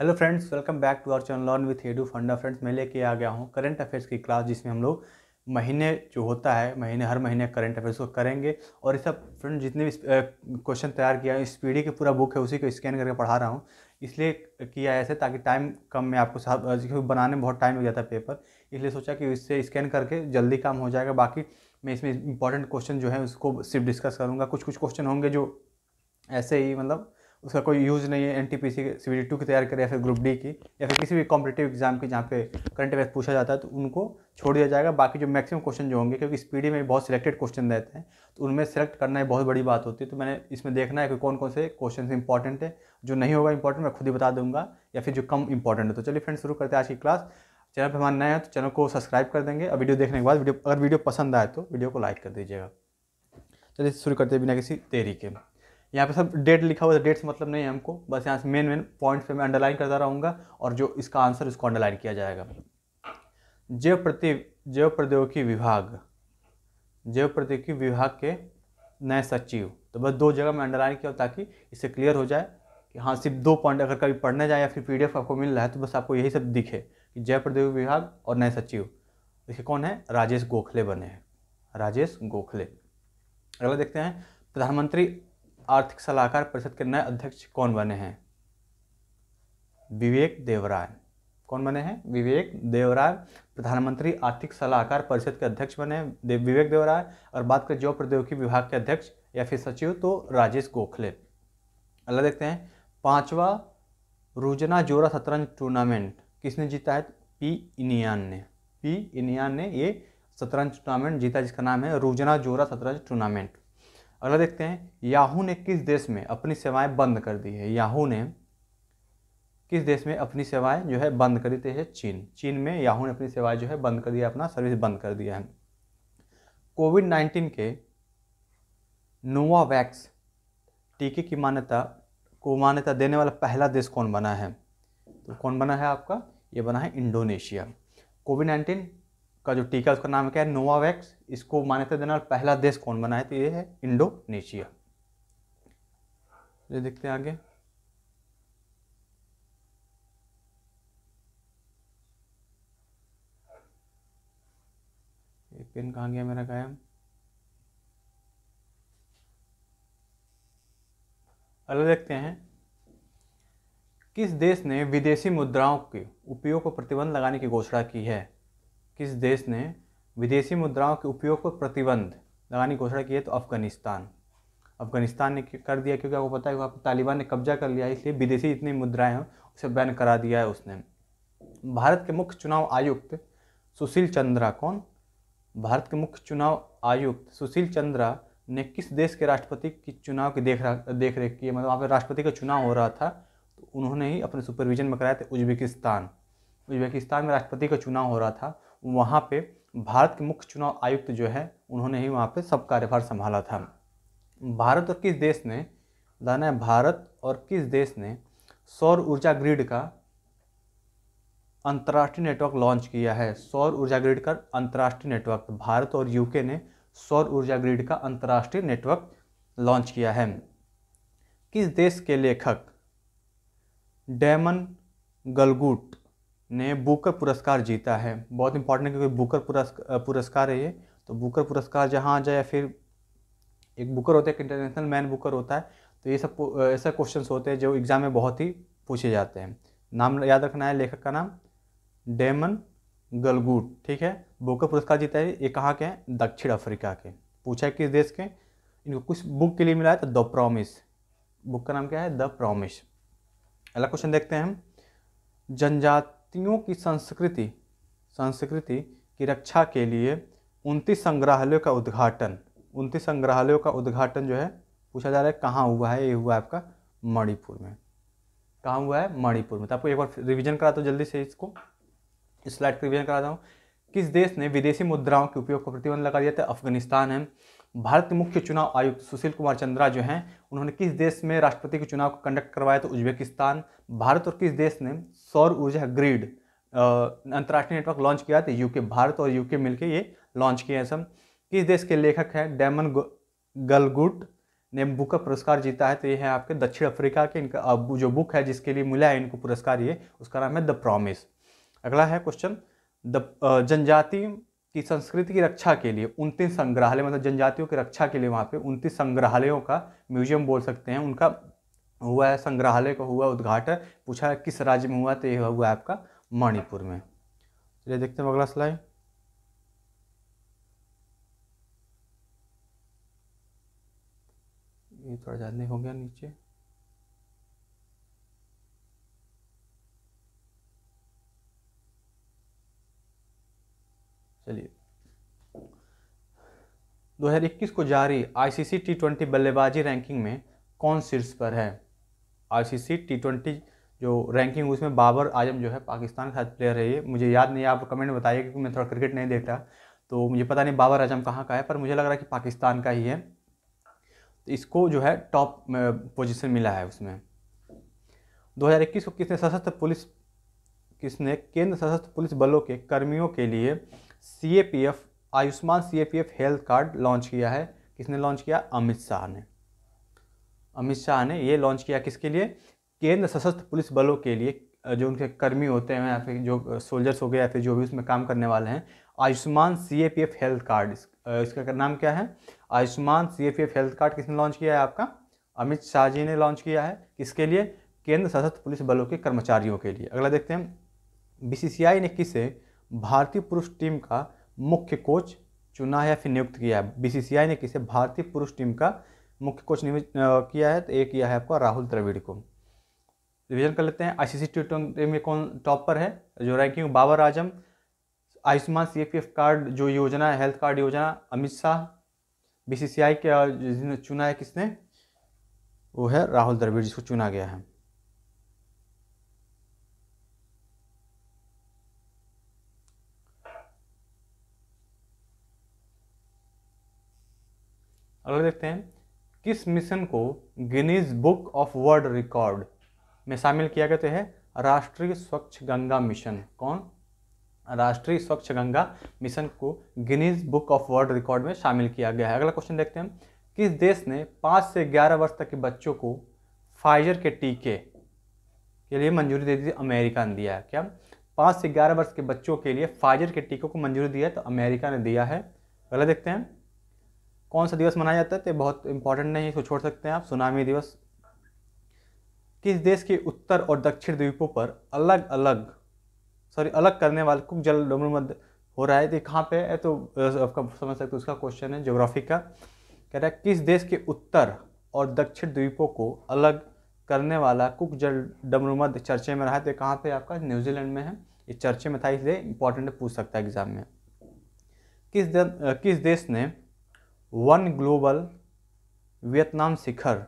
hello friends welcome back to our channel learn with Edufunda friends मैं लेके आ गया हूँ करंट अफेयर्स की क्लास जिसमें हम लोग महीने जो होता है महीने हर महीने करंट अफेयर्स को करेंगे और ये सब फ्रेंड जितने भी क्वेश्चन तैयार किया है इस पीढ़ी की पूरा बुक है उसी को स्कैन करके पढ़ा रहा हूँ इसलिए किया ऐसे ताकि टाइम कम में आपको साथ बनाने में बहुत टाइम लग जाता है पेपर इसलिए सोचा कि इससे स्कैन करके जल्दी काम हो जाएगा बाकी मैं इसमें इंपॉर्टेंट क्वेश्चन जो है उसको सिर्फ डिस्कस करूँगा कुछ कुछ क्वेश्चन होंगे जो ऐसे ही मतलब उसका कोई यूज़ नहीं है N T P C C two की तैयार करें या फिर ग्रुप डी की या फिर किसी भी कॉम्पिटेटिव एग्जाम की जहाँ पे करंट अफेयर पूछा जाता है तो उनको छोड़ दिया जाएगा बाकी जो मैक्सिमम क्वेश्चन जो होंगे क्योंकि स्पीडी में बहुत सिलेक्टेड क्वेश्चन रहते हैं तो उनमें सेलेक्ट करना ही बहुत बड़ी बात होती है तो मैंने इसमें देखना है कि कौन कौन से क्वेश्चन इंपॉर्टेंट है जो नहीं होगा इंपॉर्टेंट मैं खुद ही बता दूंगा या फिर जो कम इंपॉर्टेंट है तो चलिए फ्रेंड्स शुरू करते हैं आज की क्लास चैनल पर हमारा नया है तो चैनल को सब्सक्राइब कर देंगे और वीडियो देखने के बाद वीडियो अगर वीडियो पसंद आए तो वीडियो को लाइक कर दीजिएगा चलिए शुरू करते बिना किसी देरी के यहाँ पे सब डेट लिखा हुआ है डेट्स तो मतलब नहीं है हमको बस यहाँ से मेन मेन पॉइंट्स पे मैं अंडरलाइन करता रहूँगा और जो इसका आंसर इसको अंडरलाइन किया जाएगा जैव प्रति जैव प्रौद्योगिकी विभाग जैव प्रौद्योगिकी विभाग के नए सचिव तो बस दो जगह मैं अंडरलाइन किया ताकि इससे क्लियर हो जाए कि हाँ सिर्फ दो पॉइंट अगर कभी पढ़ने जाए या फिर पी आपको मिल रहा है तो बस आपको यही सब दिखे कि जैव प्रौद्योगिकी विभाग और नए सचिव देखिए कौन है राजेश गोखले बने हैं राजेश गोखले अगला देखते हैं प्रधानमंत्री आर्थिक सलाहकार परिषद के नए अध्यक्ष कौन बने हैं विवेक देवराय कौन बने हैं विवेक देवराय प्रधानमंत्री आर्थिक सलाहकार परिषद के अध्यक्ष बने हैं विवेक देवराय और बात करें जैव प्रौद्योगिकी विभाग के अध्यक्ष या फिर सचिव तो राजेश गोखले अगला देखते हैं पांचवा रोजना जोरा शतरंज टूर्नामेंट किसने जीता है पी इनियान ने पी इनियान ने ये शतरंज टूर्नामेंट जीता जिसका नाम है रोजना जोरा शतरंज टूर्नामेंट अगला देखते हैं याहू ने किस देश में अपनी सेवाएं बंद कर दी है याहू ने किस देश में अपनी सेवाएं जो है बंद कर दी है चीन चीन में याहू ने अपनी सेवाएं जो है बंद कर दिया अपना सर्विस बंद कर दिया है कोविड नाइन्टीन के नोवावैक्स टीके की मान्यता को मान्यता देने वाला पहला देश कौन बना है तो कौन बना है आपका ये बना है इंडोनेशिया कोविड नाइन्टीन का जो टीका उसका नाम क्या है नोवावैक्स इसको मान्यता देने वाला पहला देश कौन बना है तो ये है इंडोनेशिया ये देखते हैं आगे पिन कहाँ गया मेरा कायम अगला देखते हैं किस देश ने विदेशी मुद्राओं के उपयोग पर प्रतिबंध लगाने की घोषणा की है किस देश ने विदेशी मुद्राओं के उपयोग पर प्रतिबंध लगाने की घोषणा की है तो अफगानिस्तान अफगानिस्तान ने कर दिया क्योंकि आपको पता है वहाँ पर तालिबान ने कब्जा कर लिया है इसलिए विदेशी जितनी मुद्राएं हैं उसे बैन करा दिया है उसने भारत के मुख्य चुनाव आयुक्त सुशील चंद्रा कौन भारत के मुख्य चुनाव आयुक्त सुशील चंद्रा ने किस देश के राष्ट्रपति की चुनाव की देख देख रेख की मतलब वहाँ पर राष्ट्रपति का चुनाव हो रहा था तो उन्होंने ही अपने सुपरविजन में कराया था उज्बेकिस्तान उज्बेकिस्तान में राष्ट्रपति का चुनाव हो रहा था वहाँ पे भारत के मुख्य चुनाव आयुक्त जो है उन्होंने ही वहाँ पे सब कार्यभार संभाला था भारत और किस देश ने बताना है भारत और किस देश ने सौर ऊर्जा ग्रिड का अंतर्राष्ट्रीय नेटवर्क लॉन्च किया है सौर ऊर्जा ग्रिड का अंतर्राष्ट्रीय नेटवर्क भारत और यूके ने सौर ऊर्जा ग्रिड का अंतर्राष्ट्रीय नेटवर्क लॉन्च किया है किस देश के लेखक डेमन गलगुट ने बुकर पुरस्कार जीता है बहुत इंपॉर्टेंट है क्योंकि बुकर पुरस्कार है ये तो बुकर पुरस्कार जहाँ आ जाए या फिर एक बुकर होता है एक इंटरनेशनल मैन बुकर होता है तो ये सब ऐसे क्वेश्चन होते हैं जो एग्ज़ाम में बहुत ही पूछे जाते हैं नाम याद रखना है लेखक का नाम डेमन गलगुट ठीक है बुकर पुरस्कार जीता है ये कहाँ के हैं दक्षिण अफ्रीका के पूछा है किस देश के इनको कुछ बुक के लिए मिला है तो द प्रॉमिस बुक का नाम क्या है द प्रॉमिस अगला क्वेश्चन देखते हैं हम जनजात भारतीयों की संस्कृति संस्कृति की रक्षा के लिए उनतीस संग्रहालयों का उद्घाटन उनतीस संग्रहालयों का उद्घाटन जो है पूछा जा रहा है कहाँ हुआ है ये हुआ है आपका मणिपुर में कहाँ हुआ है मणिपुर में तो आपको एक बार रिवीजन करा दो जल्दी से इसको स्लाइड का रिवीजन करा दूँ किस देश ने विदेशी मुद्राओं के उपयोग को प्रतिबंध लगा दिया था अफगानिस्तान है भारत के मुख्य चुनाव आयुक्त सुशील कुमार चंद्रा जो हैं उन्होंने किस देश में राष्ट्रपति के चुनाव को कंडक्ट करवाया तो उज्बेकिस्तान भारत और किस देश ने सौर ऊर्जा ग्रिड अंतर्राष्ट्रीय नेटवर्क लॉन्च किया तो यूके भारत और यूके मिलकर ये लॉन्च किए हैं सब किस देश के लेखक हैं डैमन गलगुट ने बुक का पुरस्कार जीता है तो ये है आपके दक्षिण अफ्रीका के इनका जो बुक है जिसके लिए मिला है इनको पुरस्कार ये उसका नाम है द प्रॉमिस अगला है क्वेश्चन द जनजाति कि संस्कृति की रक्षा के लिए उनतीस संग्रहालय मतलब जनजातियों की रक्षा के लिए वहाँ पे उनतीस संग्रहालयों का म्यूजियम बोल सकते हैं उनका हुआ है संग्रहालय का हुआ उद्घाटन पूछा है किस राज्य में हुआ तो यह हुआ है आपका मणिपुर में चलिए देखते हैं अगला स्लाइड ये थोड़ा ज़्यादा हो गया नीचे चलिए 2021 को जारी आईसीसी टी ट्वेंटी बल्लेबाजी रैंकिंग में कौन शीर्ष पर है आईसीसी टी ट्वेंटी जो रैंकिंग उसमें बाबर आजम जो है पाकिस्तान का साथ प्लेयर है ये मुझे याद नहीं आप कमेंट बताइए क्योंकि मैं थोड़ा क्रिकेट नहीं देखता तो मुझे पता नहीं बाबर आजम कहाँ का है पर मुझे लग रहा है कि पाकिस्तान का ही है तो इसको जो है टॉप पोजीशन मिला है उसमें 2021 को किसने सशस्त्र पुलिस किसने केंद्र सशस्त्र पुलिस बलों के कर्मियों के लिए C A P F Ayushman C A P F health card launch किया है किसने लॉन्च किया अमित शाह ने अमित शाह ने ये लॉन्च किया किसके लिए केंद्र सशस्त्र पुलिस बलों के लिए जो उनके कर्मी होते हैं या फिर जो सोल्जर्स हो गए या फिर जो भी उसमें काम करने वाले हैं Ayushman C A P F health card इसका नाम क्या है Ayushman C A P F health card किसने लॉन्च किया है आपका अमित शाह जी ने लॉन्च किया है किसके लिए केंद्र सशस्त्र पुलिस बलों के कर्मचारियों के लिए अगला देखते हैं बी ने किसे भारतीय पुरुष टीम का मुख्य कोच चुना है या फिर नियुक्त किया है बीसीसीआई ने किसे भारतीय पुरुष टीम का मुख्य कोच नियुक्त किया है तो एक किया है आपका राहुल द्रविड़ को रिविजन कर लेते हैं आई टी ट्वेंटी में कौन टॉप पर है जो ranking Babar Azam Ayushman C card जो योजना है हेल्थ कार्ड योजना Amit Shah B C BCCI के चुना है किसने वो है राहुल द्रविड़ जिसको चुना गया है अगला देखते हैं किस मिशन को Guinness book of world record में शामिल किया गया तो है राष्ट्रीय स्वच्छ गंगा मिशन कौन राष्ट्रीय स्वच्छ गंगा मिशन को Guinness book of world record में शामिल किया गया है अगला क्वेश्चन देखते हैं किस देश ने पाँच से ग्यारह वर्ष तक के बच्चों को फाइजर के टीके के लिए मंजूरी दे दी अमेरिका ने दिया है क्या पाँच से ग्यारह वर्ष के बच्चों के लिए फाइजर के टीकों को मंजूरी दी है तो अमेरिका ने दिया है अगला देखते हैं कौन सा दिवस मनाया जाता है तो बहुत इंपॉर्टेंट नहीं है इसको छोड़ सकते हैं आप सुनामी दिवस किस देश के उत्तर और दक्षिण द्वीपों पर अलग अलग सॉरी अलग करने वाले कुक जल डोमरुमद हो रहा है तो कहाँ पे है तो आपका समझ सकते उसका क्वेश्चन है ज्योग्राफी का कह रहा है किस देश के उत्तर और दक्षिण द्वीपों को अलग करने वाला कुक जल डमरुमद चर्चे में रहा है तो कहाँ पे आपका न्यूजीलैंड में है ये चर्चे में था इसलिए इंपॉर्टेंट पूछ सकता है एग्जाम में किस दे, किस देश ने वन ग्लोबल वियतनाम शिखर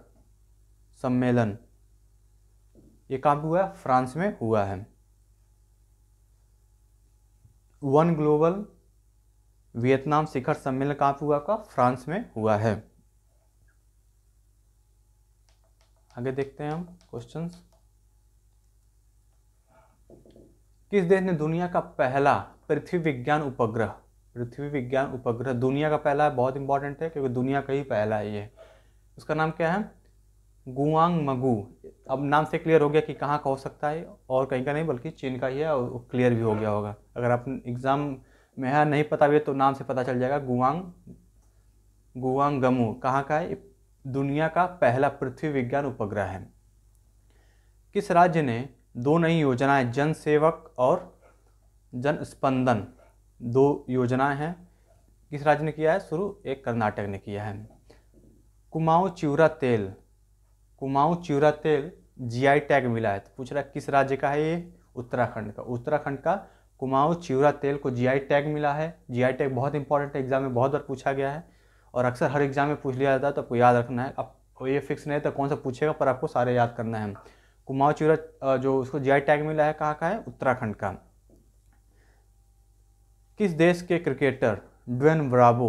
सम्मेलन ये काम हुआ है फ्रांस में हुआ है वन ग्लोबल वियतनाम शिखर सम्मेलन कहाँ पर हुआ का फ्रांस में हुआ है आगे देखते हैं हम क्वेश्चन किस देश ने दुनिया का पहला पृथ्वी विज्ञान उपग्रह पृथ्वी विज्ञान उपग्रह दुनिया का पहला है बहुत इंपॉर्टेंट है क्योंकि दुनिया का ही पहला है ये उसका नाम क्या है गुआंग मगू अब नाम से क्लियर हो गया कि कहाँ का हो सकता है और कहीं का नहीं बल्कि चीन का ही है और क्लियर भी हो गया होगा अगर आप एग्ज़ाम में है नहीं पता भी तो नाम से पता चल जाएगा गुआंग गुआंग गमू कहाँ का है दुनिया का पहला पृथ्वी विज्ञान उपग्रह है किस राज्य ने दो नई योजनाएं जन सेवक और जन स्पंदन दो योजनाएं हैं किस राज्य ने किया है शुरू एक कर्नाटक ने किया है कुमाऊं चिवरा तेल कुमाऊं चिवरा तेल जीआई टैग मिला है तो पूछ रहा है किस राज्य का है ये उत्तराखंड का उत्तराखंड का कुमाऊं चिवरा तेल को जीआई टैग मिला है जीआई टैग बहुत इंपॉर्टेंट है एग्जाम में बहुत बार पूछा गया है और अक्सर हर एग्जाम में पूछ लिया जाता है तो आपको याद रखना है अब ये फिक्स नहीं है तो कौन सा पूछेगा पर आपको सारे याद करना है कुमाऊं चिवरा जो उसको जी टैग मिला है कहाँ का है उत्तराखंड का किस देश के क्रिकेटर ड्वेन ब्रावो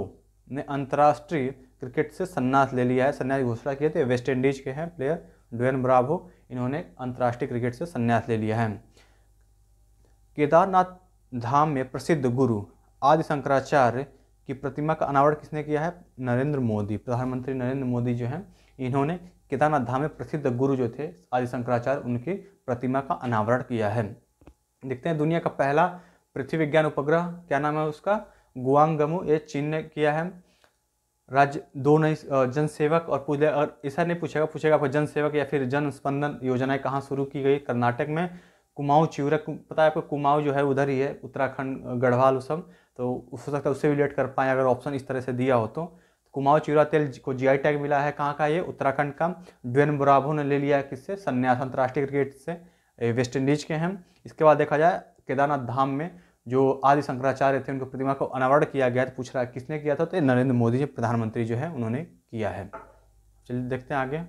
ने अंतर्राष्ट्रीय क्रिकेट से सन्यास ले लिया है सन्यास घोषणा किए थे वेस्ट इंडीज के हैं प्लेयर ड्वेन ब्रावो इन्होंने अंतर्राष्ट्रीय क्रिकेट से सन्यास ले लिया है केदारनाथ धाम में प्रसिद्ध गुरु आदि शंकराचार्य की प्रतिमा का अनावरण किसने किया है नरेंद्र मोदी प्रधानमंत्री नरेंद्र मोदी जो हैं इन्होंने केदारनाथ धाम में प्रसिद्ध गुरु जो थे आदि शंकराचार्य उनकी प्रतिमा का अनावरण किया है देखते हैं दुनिया का पहला पृथ्वी विज्ञान उपग्रह क्या नाम है उसका गुआंगमू ये चीन ने किया है राज्य दो नई जनसेवक और पूजा और ऐसा नहीं पूछेगा पूछेगा आपको जनसेवक या फिर जन स्पंदन योजनाएं कहाँ शुरू की गई कर्नाटक में कुमाऊँ चिवरक पता है आपको कुमाऊँ जो है उधर ही है उत्तराखंड गढ़वाल उसम तो हो सकता है उससे रिलेट कर पाए अगर ऑप्शन इस तरह से दिया हो तो कुमाऊँ चिवरा तेल को जीआई टैग मिला है कहाँ का ये उत्तराखंड का ड्वेन बुराभो ने ले लिया है किससे संन्यास अंतर्राष्ट्रीय क्रिकेट से वेस्ट इंडीज के हैं इसके बाद देखा जाए केदारनाथ धाम में जो आदि शंकराचार्य थे उनकी प्रतिमा को अनावरण किया गया तो पूछ रहा है किसने किया था तो नरेंद्र मोदी जी प्रधानमंत्री जो है उन्होंने किया है चलिए देखते हैं आगे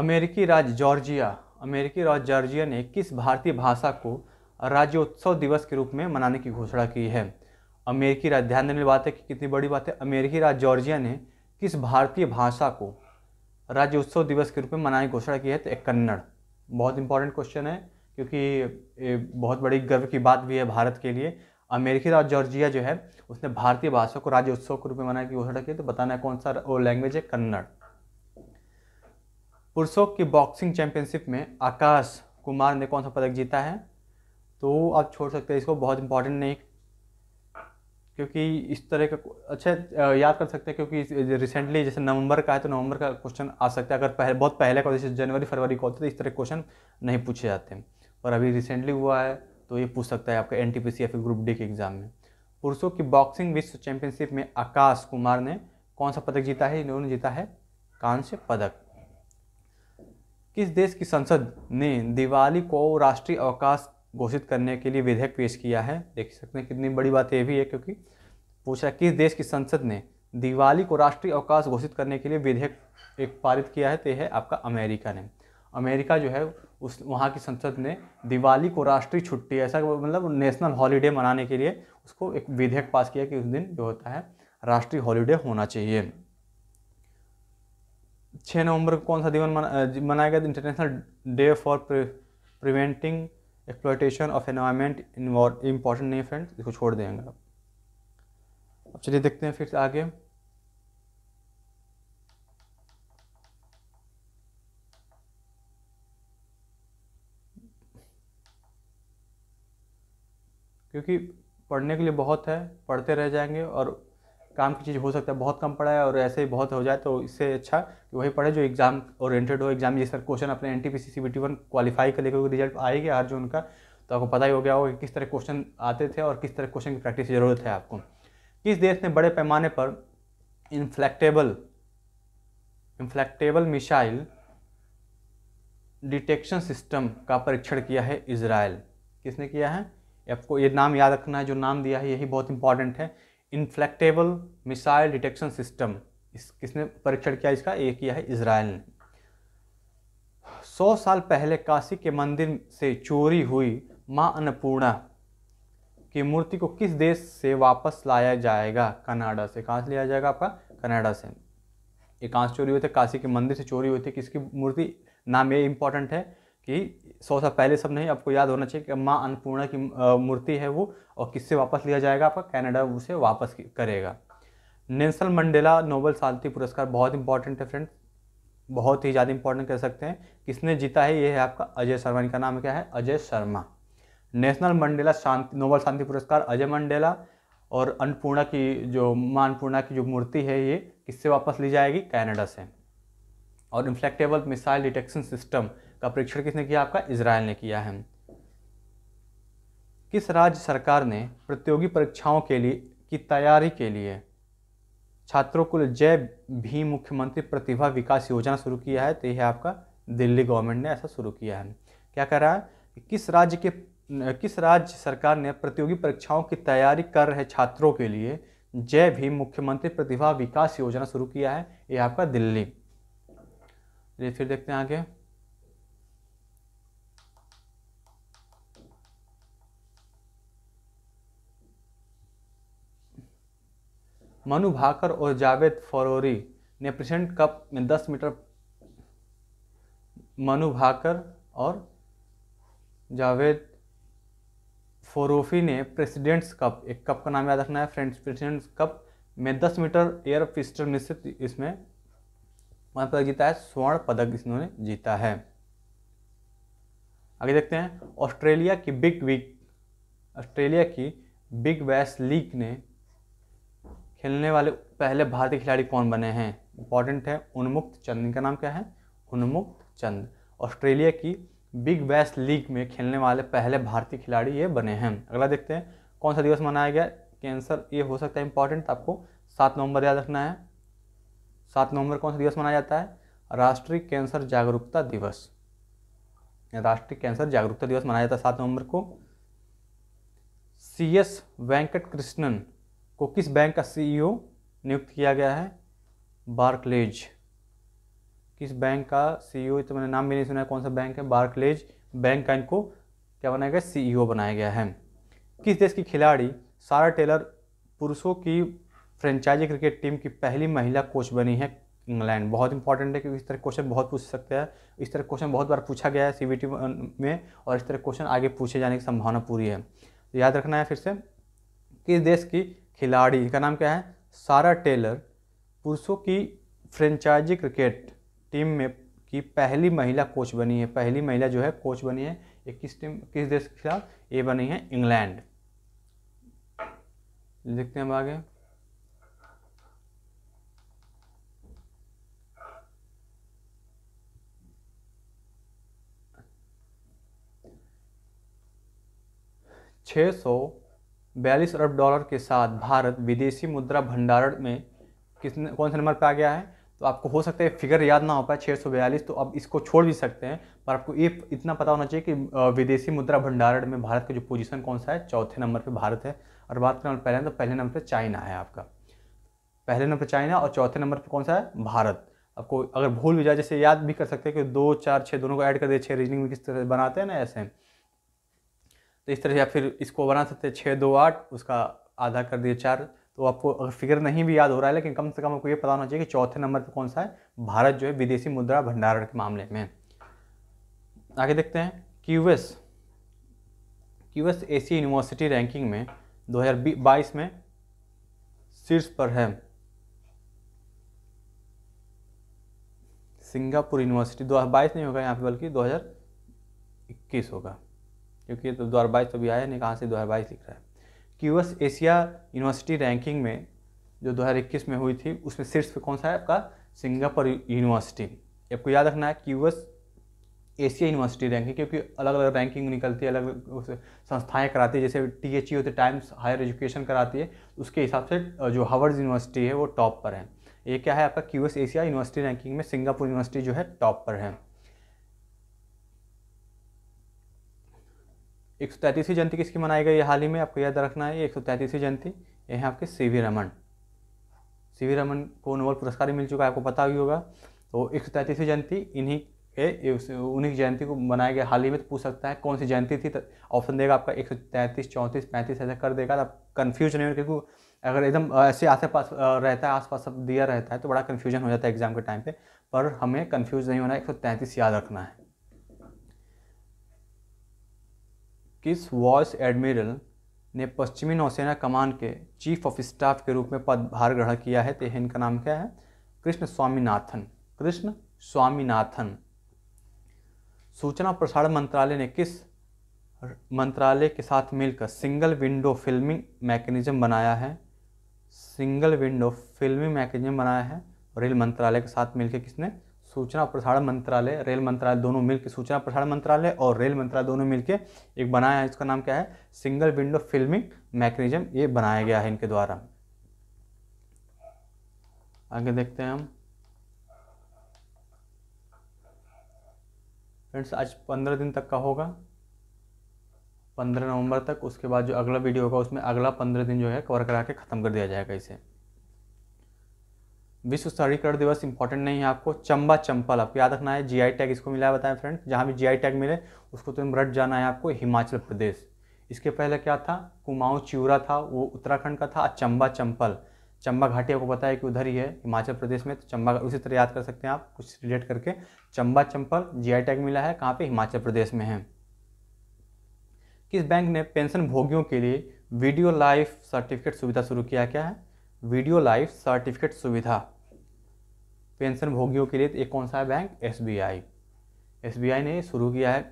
अमेरिकी राज्य जॉर्जिया अमेरिकी राज्य जॉर्जिया ने किस भारतीय भाषा को राज्योत्सव दिवस के रूप में मनाने की घोषणा की है अमेरिकी राज्य ध्यान देने बात है कि कितनी बड़ी बात है अमेरिकी राज्य जॉर्जिया ने किस भारतीय भाषा को राज्य उत्सव दिवस के रूप में मनाने की घोषणा की है तो एक कन्नड़ बहुत इंपॉर्टेंट क्वेश्चन है क्योंकि बहुत बड़ी गर्व की बात भी है भारत के लिए अमेरिकी और जॉर्जिया जो है उसने भारतीय भाषा को राज्य उत्सव के रूप में मनाने की घोषणा की तो बताना है कौन सा वो लैंग्वेज है कन्नड़ पुरुषों की बॉक्सिंग चैंपियनशिप में आकाश कुमार ने कौन सा पदक जीता है तो आप छोड़ सकते हैं इसको बहुत इंपॉर्टेंट नहीं क्योंकि इस तरह का अच्छा याद कर सकते हैं क्योंकि रिसेंटली जैसे नवंबर का है तो नवंबर का क्वेश्चन आ सकता है अगर पहले बहुत पहले का जैसे जनवरी फरवरी का होता है तो इस तरह क्वेश्चन नहीं पूछे जाते हैं और अभी रिसेंटली हुआ है तो ये पूछ सकता है आपका एन टी या फिर ग्रुप डी के एग्जाम में पुरुषों की बॉक्सिंग विश्व चैंपियनशिप में आकाश कुमार ने कौन सा पदक जीता है इन्होंने जीता है कांस्य पदक किस देश की संसद ने दिवाली को राष्ट्रीय अवकाश घोषित करने के लिए विधेयक पेश किया है देख सकते हैं कितनी बड़ी बात यह भी है क्योंकि पूछा किस देश की संसद ने दिवाली को राष्ट्रीय अवकाश घोषित करने के लिए विधेयक एक पारित किया है तो है आपका अमेरिका ने अमेरिका जो है उस वहाँ की संसद ने दिवाली को राष्ट्रीय छुट्टी ऐसा मतलब नेशनल हॉलीडे मनाने के लिए उसको एक विधेयक पास किया कि उस दिन जो होता है राष्ट्रीय हॉलीडे होना चाहिए छः नवंबर को कौन सा दिवस मना, मनाया गया international day for preventing exploitation of environment important नहीं है फ्रेंड्स इसको छोड़ देंगे आप अब चलिए देखते हैं फिर से आगे क्योंकि पढ़ने के लिए बहुत है पढ़ते रह जाएंगे और काम की चीज़ हो सकता है बहुत कम पढ़ा है और ऐसे ही बहुत हो जाए तो इससे अच्छा कि वही पढ़े जो एग्जाम ओरिएंटेड हो एग्जाम ये सर क्वेश्चन अपने N T P C C B T one qualify कर लेकर रिजल्ट आएगी हर जो उनका तो आपको पता ही हो गया होगा कि किस तरह क्वेश्चन आते थे और किस तरह क्वेश्चन की प्रैक्टिस की ज़रूरत है आपको किस देश ने बड़े पैमाने पर inflatable inflatable missile detection system का परीक्षण किया है इसराइल किसने किया है आपको ये नाम याद रखना है जो नाम दिया है यही बहुत इंपॉर्टेंट है इन्फ्लेक्टेबल मिसाइल डिटेक्शन सिस्टम इस किसने परीक्षण किया इसका ये किया है इसराइल ने सौ साल पहले काशी के मंदिर से चोरी हुई माँ अन्नपूर्णा की मूर्ति को किस देश से वापस लाया जाएगा कनाडा से कहाँ से लिया जाएगा आपका कनाडा से ये कहाँ से चोरी हुई थी काशी के मंदिर से चोरी हुई थी किसकी मूर्ति नाम ये इंपॉर्टेंट है कि सौ साल पहले सब नहीं आपको याद होना चाहिए कि माँ अन्नपूर्णा की मूर्ति है वो और किससे वापस लिया जाएगा आपका कनाडा उसे वापस करेगा नेल्सन मंडेला नोबल शांति पुरस्कार बहुत इंपॉर्टेंट है फ्रेंड बहुत ही ज़्यादा इंपॉर्टेंट कह सकते हैं किसने जीता है ये है आपका अजय शर्मा इनका नाम क्या है अजय शर्मा नेशनल मंडेला शांति नोबल शांति पुरस्कार अजय मंडेला और अन्नपूर्णा की जो माँ अन्नपूर्णा की जो मूर्ति है ये किससे वापस ली जाएगी कैनेडा से और इन्फ्लेक्टेबल मिसाइल डिटेक्शन सिस्टम का परीक्षण किसने किया आपका इसराइल ने किया है किस राज्य सरकार ने प्रतियोगी परीक्षाओं के लिए की तैयारी के लिए छात्रों को जय भी मुख्यमंत्री प्रतिभा विकास योजना शुरू किया है तो यह आपका दिल्ली गवर्नमेंट ने ऐसा शुरू किया है क्या कह रहा है किस राज्य के किस राज्य सरकार ने प्रतियोगी परीक्षाओं की तैयारी कर रहे छात्रों के लिए जय भी मुख्यमंत्री प्रतिभा विकास योजना शुरू किया है यह आपका दिल्ली फिर देखते हैं आगे मनु भाकर और जावेद फरोरी ने प्रेसेंट कप में 10 मीटर मनु भाकर और जावेद फोरोफी ने प्रेसिडेंट्स कप एक कप का नाम याद रखना है फ्रेंड्स प्रेसिडेंट्स कप में 10 मीटर एयर पिस्टल निश्चित इसमें स्वर्ण पदक जीता है स्वर्ण पदक इन्होंने जीता है आगे देखते हैं ऑस्ट्रेलिया की बिग वीक ऑस्ट्रेलिया की बिग वैस लीग ने खेलने वाले पहले भारतीय खिलाड़ी कौन बने हैं इंपॉर्टेंट है उन्मुक्त चंद इनका नाम क्या है उन्मुक्त चंद ऑस्ट्रेलिया की बिग बैस लीग में खेलने वाले पहले भारतीय खिलाड़ी ये बने हैं अगला देखते हैं कौन सा दिवस मनाया गया कैंसर ये हो सकता है इंपॉर्टेंट आपको सात नवंबर याद रखना है सात नवंबर कौन सा दिवस मनाया जाता है राष्ट्रीय कैंसर जागरूकता दिवस राष्ट्रीय कैंसर जागरूकता दिवस मनाया जाता है सात नवंबर को सी एस वेंकट कृष्णन को किस बैंक का सीईओ e नियुक्त किया गया है बार्कलेज किस बैंक का सीईओ e तो मैंने नाम भी नहीं सुना है कौन सा बैंक है बार्कलेज बैंक का इनको क्या बनाया गया सीईओ e बनाया गया है किस देश की खिलाड़ी सारा टेलर पुरुषों की फ्रेंचाइजी क्रिकेट टीम की पहली महिला कोच बनी है इंग्लैंड बहुत इंपॉर्टेंट है क्योंकि इस तरह क्वेश्चन बहुत पूछ सकते हैं इस तरह क्वेश्चन बहुत बार पूछा गया है सी में और इस तरह क्वेश्चन आगे पूछे जाने की संभावना पूरी है तो याद रखना है फिर से किस देश की खिलाड़ी इनका नाम क्या है सारा टेलर पुरुषों की फ्रेंचाइजी क्रिकेट टीम में की पहली महिला कोच बनी है पहली महिला जो है कोच बनी है ये किस टीम किस देश के खिलाफ ये बनी है इंग्लैंड देखते हैं हम आगे छः सौ बयालीस अरब डॉलर के साथ भारत विदेशी मुद्रा भंडारण में किसने कौन से नंबर पर आ गया है तो आपको हो सकता है फिगर याद ना हो पाए छः सौ बयालीस तो अब इसको छोड़ भी सकते हैं पर आपको ये इतना पता होना चाहिए कि विदेशी मुद्रा भंडारण में भारत का जो पोजीशन कौन सा है चौथे नंबर पे भारत है और बात करें पहले तो पहले नंबर पे चाइना है आपका पहले नंबर पे चाइना और चौथे नंबर पर कौन सा है भारत आपको अगर भूल भी जाए जैसे याद भी कर सकते हैं कि दो चार छः दोनों को ऐड कर दे छः रीजनिंग में किस तरह बनाते हैं ना ऐसे तो इस तरह से आप फिर इसको बना सकते हैं छः दो आठ उसका आधा कर दिए चार तो आपको अगर फिगर नहीं भी याद हो रहा है लेकिन कम से कम आपको ये पता होना चाहिए कि चौथे नंबर पर कौन सा है भारत जो है विदेशी मुद्रा भंडारण के मामले में आगे देखते हैं QS QS Asia university ranking में 2022 में शीर्ष पर है सिंगापुर यूनिवर्सिटी 2022 नहीं होगा यहाँ पे बल्कि 2021 होगा क्योंकि तो दो हज़ार बाईस तो अभी आया नहीं कहाँ से दो हज़ार बाईस लिख रहा है क्यूएस एशिया यूनिवर्सिटी रैंकिंग में जो दो हज़ार इक्कीस में हुई थी उसमें शीर्ष कौन सा है आपका सिंगापुर यूनिवर्सिटी आपको याद रखना है क्यूएस एशिया यूनिवर्सिटी रैंकिंग क्योंकि अलग अलग रैंकिंग निकलती है अलग अलग संस्थाएँ कराती है जैसे टी एच ई होते टाइम्स हायर एजुकेशन कराती है उसके हिसाब से जो हार्वर्ड यूनिवर्सिटी है वो टॉप पर है ये क्या है आपका क्यूएस एशिया यूनिवर्सिटी रैंकिंग में सिंगापुर यूनिवर्सिटी जो है टॉप पर है एक सौ तैंतीसवीं जयंती किसकी मनाई गई है हाल ही में आपको याद रखना है एक सौ तैंतीसवीं जयंती ये है आपके C V Raman C V Raman को नोबल पुरस्कार मिल चुका है आपको पता ही होगा तो एक सौ तैंतीसवीं जयंती इन्हीं के उन्हीं जयंती को मनाया गया हाल ही में तो पूछ सकता है कौन सी जयंती थी तो ऑप्शन देगा आपका एक सौ तैंतीस चौंतीस पैंतीस ऐसा कर देगा आप कन्फ्यूज नहीं हो क्योंकि अगर एकदम ऐसे आस पास रहता है आसपास सब दिया रहता है तो बड़ा कन्फ्यूजन हो जाता है एग्जाम के टाइम पर पर हमें कन्फ्यूज नहीं होना है एक याद रखना है किस वॉइस एडमिरल ने पश्चिमी नौसेना कमान के चीफ ऑफ स्टाफ के रूप में पदभार ग्रहण किया है तो इनका नाम क्या है कृष्ण स्वामीनाथन कृष्ण स्वामीनाथन सूचना प्रसारण मंत्रालय ने किस मंत्रालय के साथ मिलकर सिंगल विंडो फिल्मिंग मैकेनिज्म बनाया है सिंगल विंडो फिल्मिंग मैकेनिज्म बनाया है रेल मंत्रालय के साथ मिलकर किसने सूचना और प्रसारण मंत्रालय रेल मंत्रालय दोनों मिलकर सूचना प्रसारण मंत्रालय और रेल मंत्रालय दोनों मिलकर एक बनाया है इसका नाम क्या है सिंगल विंडो फिल्मिंग मैकेनिज्म ये बनाया गया है इनके द्वारा आगे देखते हैं हम फ्रेंड्स आज पंद्रह दिन तक का होगा पंद्रह नवंबर तक उसके बाद जो अगला वीडियो होगा उसमें अगला पंद्रह दिन जो है कवर करा के ख़त्म कर दिया जाएगा इसे विश्व शहरीकरण दिवस इंपॉर्टेंट नहीं है आपको चंबा चंपल आपको याद रखना है जीआई टैग इसको मिला है बताएं फ्रेंड जहाँ भी जीआई टैग मिले उसको तुम रट जाना है आपको हिमाचल प्रदेश इसके पहले क्या था कुमाऊँ चिवरा था वो उत्तराखंड का था चंबा चंपल चंबा घाटी आपको पता है कि उधर ही है हिमाचल प्रदेश में तो चंबा उसी तरह याद कर सकते हैं आप कुछ रिलेट करके चंबा चंपल जीआई टैग मिला है कहाँ पे हिमाचल प्रदेश में है किस बैंक ने पेंशन भोगियों के लिए वीडियो लाइफ सर्टिफिकेट सुविधा शुरू किया क्या है वीडियो लाइफ सर्टिफिकेट सुविधा पेंशन भोगियों के लिए तो एक कौन सा है बैंक एसबीआई एसबीआई ने शुरू किया है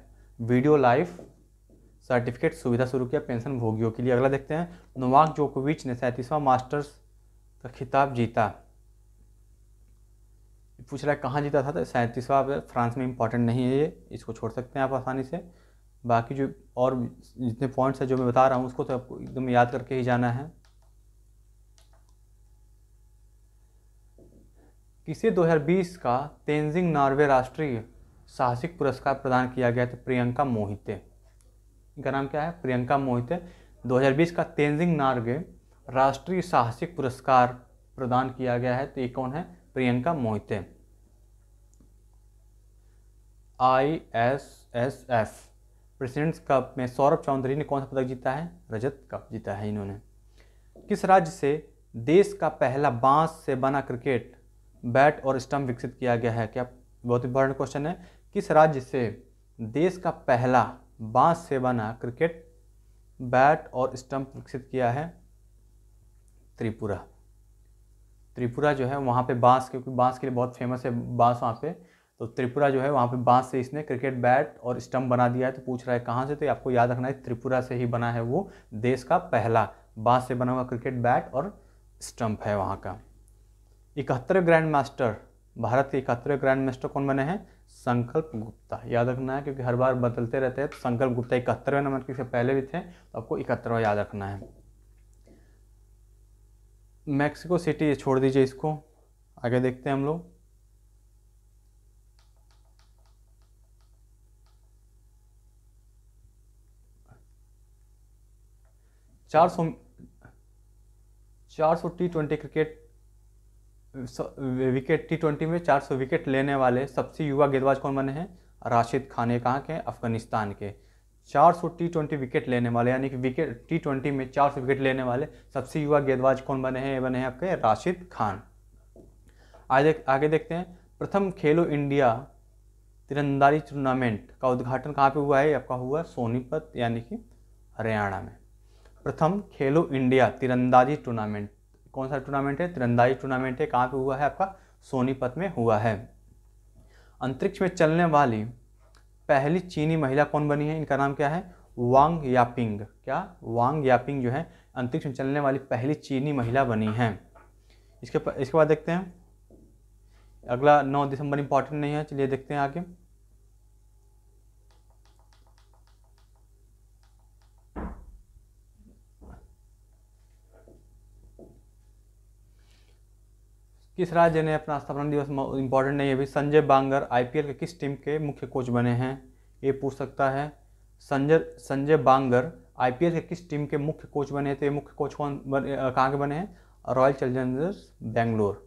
वीडियो लाइफ सर्टिफिकेट सुविधा शुरू किया पेंशन भोगियों के लिए अगला देखते हैं नोवाक जोकोविच ने सैंतीसवां मास्टर्स का खिताब जीता पूछ रहा है कहाँ जीता था तो सैंतीसवां फ्रांस में इंपॉर्टेंट नहीं है ये इसको छोड़ सकते हैं आप आसानी से बाकी जो और जितने पॉइंट्स हैं जो मैं बता रहा हूँ उसको तो आपको एकदम याद करके ही जाना है किसे 2020 का तेंजिंग नॉर्वे राष्ट्रीय साहसिक पुरस्कार प्रदान किया गया था प्रियंका मोहिते इनका नाम क्या है प्रियंका मोहिते 2020 का तेंजिंग नॉर्वे राष्ट्रीय साहसिक पुरस्कार प्रदान किया गया है तो ये कौन है Priyanka Mohite I S S F presidents cup में सौरभ चौधरी ने कौन सा पदक जीता है रजत कप जीता है इन्होंने किस राज्य से देश का पहला बांस से बना क्रिकेट बैट और स्टम्प विकसित किया गया है क्या बहुत इंपॉर्टेंट क्वेश्चन है किस राज्य से देश का पहला बांस से बना क्रिकेट बैट और स्टम्प विकसित किया है त्रिपुरा त्रिपुरा जो है वहाँ पे बांस क्योंकि बांस के लिए बहुत फेमस है बांस वहाँ पे तो त्रिपुरा जो है वहाँ पे बांस से इसने क्रिकेट बैट और स्टम्प बना दिया है तो पूछ रहा है कहाँ से तो आपको याद रखना है त्रिपुरा से ही बना है वो देश का पहला बांस से बना हुआ क्रिकेट बैट और स्टम्प है वहाँ का इकहत्तर ग्रैंड मास्टर भारत के इकहत्तर ग्रैंड मास्टर कौन बने हैं संकल्प गुप्ता याद रखना है क्योंकि हर बार बदलते रहते हैं तो संकल्प गुप्ता इकहत्तरवें नंबर के पहले भी थे तो आपको इकहत्तरवा याद रखना है मैक्सिको सिटी छोड़ दीजिए इसको आगे देखते हैं हम लोग चार सौ चार सौ T twenty cricket wicket T twenty में 400 विकेट लेने वाले सबसे युवा गेंदबाज कौन बने हैं राशिद खान ये कहाँ के अफगानिस्तान के 400 टी ट्वेंटी विकेट लेने वाले यानी कि विकेट टी ट्वेंटी में 400 विकेट लेने वाले सबसे युवा गेंदबाज कौन बने हैं ये बने हैं आपके राशिद खान आगे आगे देखते हैं प्रथम खेलो इंडिया तिरंदाजी टूर्नामेंट का उद्घाटन कहाँ पे हुआ है आपका हुआ सोनीपत यानी कि हरियाणा में प्रथम खेलो इंडिया तिरंदाजी टूर्नामेंट कौन सा टूर्नामेंट है तिरंदाजी टूर्नामेंट है कहाँ पे हुआ है आपका सोनीपत में हुआ है अंतरिक्ष में चलने वाली पहली चीनी महिला कौन बनी है इनका नाम क्या है वांग यापिंग क्या वांग यापिंग जो है अंतरिक्ष में चलने वाली पहली चीनी महिला बनी है इसके इसके बाद देखते हैं अगला 9 दिसंबर इंपॉर्टेंट नहीं है चलिए देखते हैं आगे किस राज्य ने अपना स्थापना दिवस इंपॉर्टेंट नहीं है अभी संजय बांगर आईपीएल के किस टीम के मुख्य कोच बने हैं ये पूछ सकता है संजय संजय बांगर आईपीएल के किस टीम के मुख्य कोच बने थे मुख्य कोच कौन कहाँ के बने हैं रॉयल चैलेंजर्स बेंगलोर